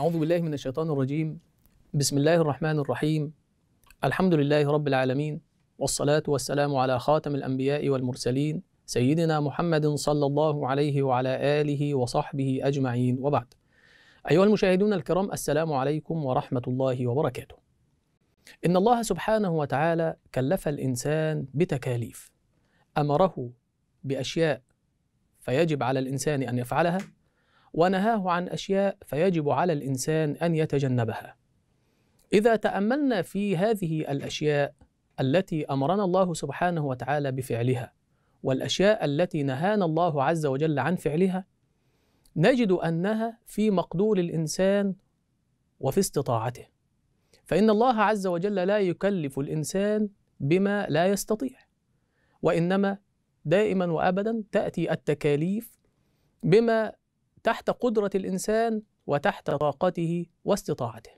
أعوذ بالله من الشيطان الرجيم بسم الله الرحمن الرحيم الحمد لله رب العالمين والصلاة والسلام على خاتم الأنبياء والمرسلين سيدنا محمد صلى الله عليه وعلى آله وصحبه أجمعين وبعد أيها المشاهدون الكرام السلام عليكم ورحمة الله وبركاته إن الله سبحانه وتعالى كلف الإنسان بتكاليف أمره بأشياء فيجب على الإنسان أن يفعلها ونهاه عن أشياء فيجب على الإنسان أن يتجنبها. إذا تأملنا في هذه الأشياء التي أمرنا الله سبحانه وتعالى بفعلها والأشياء التي نهانا الله عز وجل عن فعلها نجد أنها في مقدور الإنسان وفي استطاعته. فإن الله عز وجل لا يكلف الإنسان بما لا يستطيع. وإنما دائما وابدا تاتي التكاليف بما تحت قدرة الإنسان وتحت طاقته واستطاعته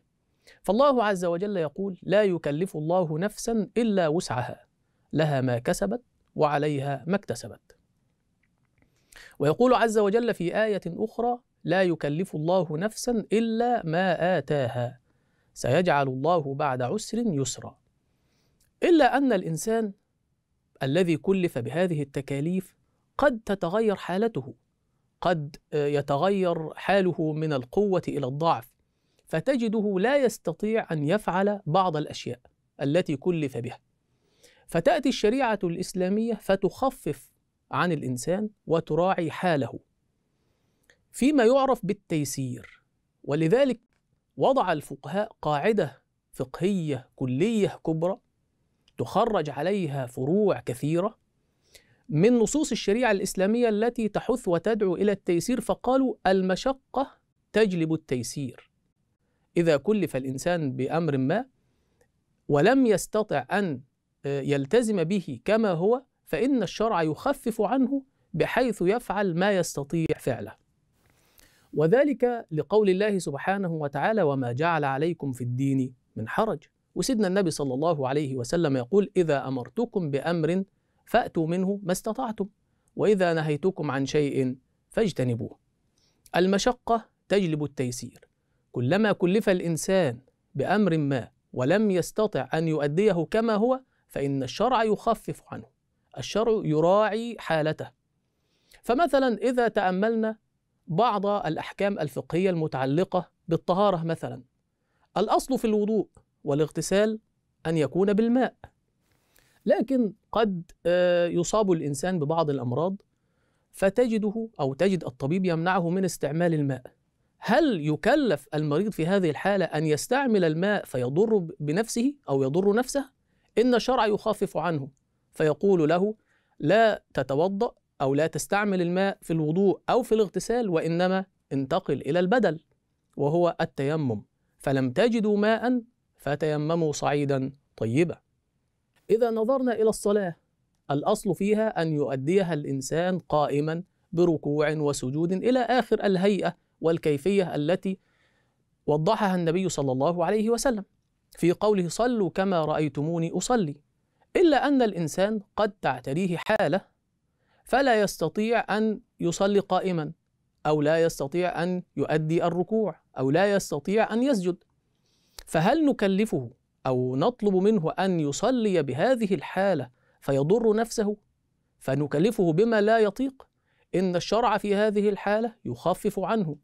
فالله عز وجل يقول لا يكلف الله نفسا إلا وسعها لها ما كسبت وعليها ما اكتسبت ويقول عز وجل في آية أخرى لا يكلف الله نفسا إلا ما آتاها سيجعل الله بعد عسر يسرا إلا أن الإنسان الذي كلف بهذه التكاليف قد تتغير حالته قد آه، يتغير حاله من القوة إلى الضعف فتجده لا يستطيع أن يفعل بعض الأشياء التي كلف بها فتأتي الشريعة الإسلامية فتخفف عن الإنسان وتراعي حاله فيما يعرف بالتيسير ولذلك وضع الفقهاء قاعدة فقهية كلية كبرى تخرج عليها فروع كثيرة من نصوص الشريعة الإسلامية التي تحث وتدعو إلى التيسير فقالوا المشقة تجلب التيسير إذا كلف الإنسان بأمر ما ولم يستطع أن آه، يلتزم به كما هو فإن الشرع يخفف عنه بحيث يفعل ما يستطيع فعله وذلك لقول الله سبحانه وتعالى وما جعل عليكم في الدين من حرج وسيدنا النبي صلى الله عليه وسلم يقول إذا أمرتكم بأمر فأتوا منه ما استطعتم وإذا نهيتكم عن شيء فاجتنبوه المشقة تجلب التيسير كلما كلف الإنسان بأمر ما ولم يستطع أن يؤديه كما هو فإن الشرع يخفف عنه الشرع يراعي حالته فمثلا إذا تأملنا بعض الأحكام الفقهية المتعلقة بالطهارة مثلا الأصل في الوضوء والاغتسال أن يكون بالماء لكن قد آه، يصاب الإنسان ببعض الأمراض فتجده أو تجد الطبيب يمنعه من استعمال الماء هل يكلف المريض في هذه الحالة أن يستعمل الماء فيضر بنفسه أو يضر نفسه؟ إن الشرع يخفف عنه فيقول له لا تتوضأ أو لا تستعمل الماء في الوضوء أو في الاغتسال وإنما انتقل إلى البدل وهو التيمم فلم تجدوا ماء فتيمموا صعيدا طيبا إذا نظرنا إلى الصلاة الأصل فيها أن يؤديها الإنسان قائما بركوع وسجود إلى آخر الهيئة والكيفية التي وضحها النبي صلى الله عليه وسلم في قوله صلوا كما رأيتموني أصلي إلا أن الإنسان قد تعتريه حالة فلا يستطيع أن يصلي قائما أو لا يستطيع أن يؤدي الركوع أو لا يستطيع أن يسجد فهل نكلفه أو نطلب منه أن يصلي بهذه الحالة فيضر نفسه فنكلفه بما لا يطيق إن الشرع في هذه الحالة يخفف عنه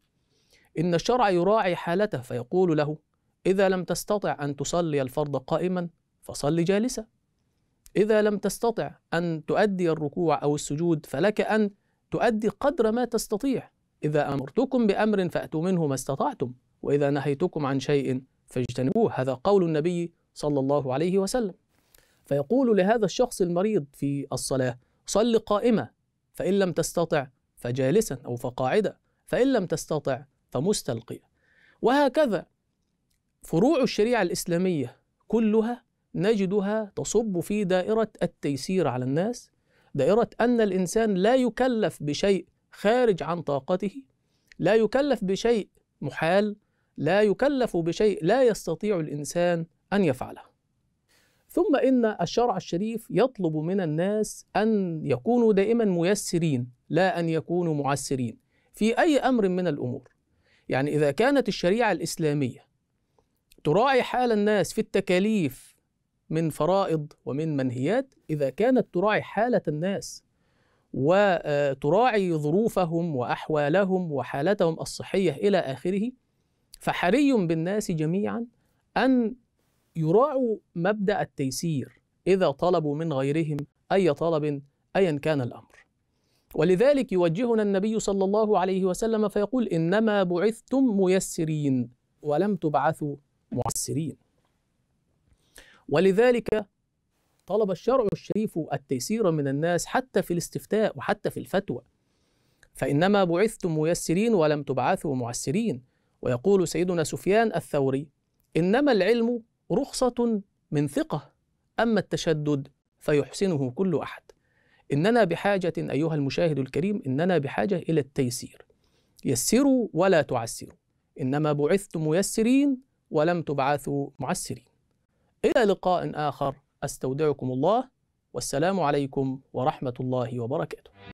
إن الشرع يراعي حالته فيقول له إذا لم تستطع أن تصلي الفرض قائما فصل جالسا إذا لم تستطع أن تؤدي الركوع أو السجود فلك أن تؤدي قدر ما تستطيع إذا أمرتكم بأمر فأتوا منه ما استطعتم وإذا نهيتكم عن شيء فاجتنبوه هذا قول النبي صلى الله عليه وسلم فيقول لهذا الشخص المريض في الصلاة صل قائمة فإن لم تستطع فجالسا أو فقاعدة فإن لم تستطع فمستلقيا وهكذا فروع الشريعة الإسلامية كلها نجدها تصب في دائرة التيسير على الناس دائرة أن الإنسان لا يكلف بشيء خارج عن طاقته لا يكلف بشيء محال لا يكلف بشيء لا يستطيع الانسان ان يفعله ثم ان الشرع الشريف يطلب من الناس ان يكونوا دائما ميسرين لا ان يكونوا معسرين في اي امر من الامور يعني اذا كانت الشريعه الاسلاميه تراعي حال الناس في التكاليف من فرائض ومن منهيات اذا كانت تراعي حاله الناس وتراعي ظروفهم واحوالهم وحالتهم الصحيه الى اخره فحري بالناس جميعا أن يراعوا مبدأ التيسير إذا طلبوا من غيرهم أي طلب أيا كان الأمر ولذلك يوجهنا النبي صلى الله عليه وسلم فيقول إنما بعثتم ميسرين ولم تبعثوا معسرين ولذلك طلب الشرع الشريف التيسير من الناس حتى في الاستفتاء وحتى في الفتوى فإنما بعثتم ميسرين ولم تبعثوا معسرين ويقول سيدنا سفيان الثوري انما العلم رخصه من ثقه اما التشدد فيحسنه كل احد اننا بحاجه ايها المشاهد الكريم اننا بحاجه الى التيسير يسروا ولا تعسروا انما بعثتم ميسرين ولم تبعثوا معسرين الى لقاء اخر استودعكم الله والسلام عليكم ورحمه الله وبركاته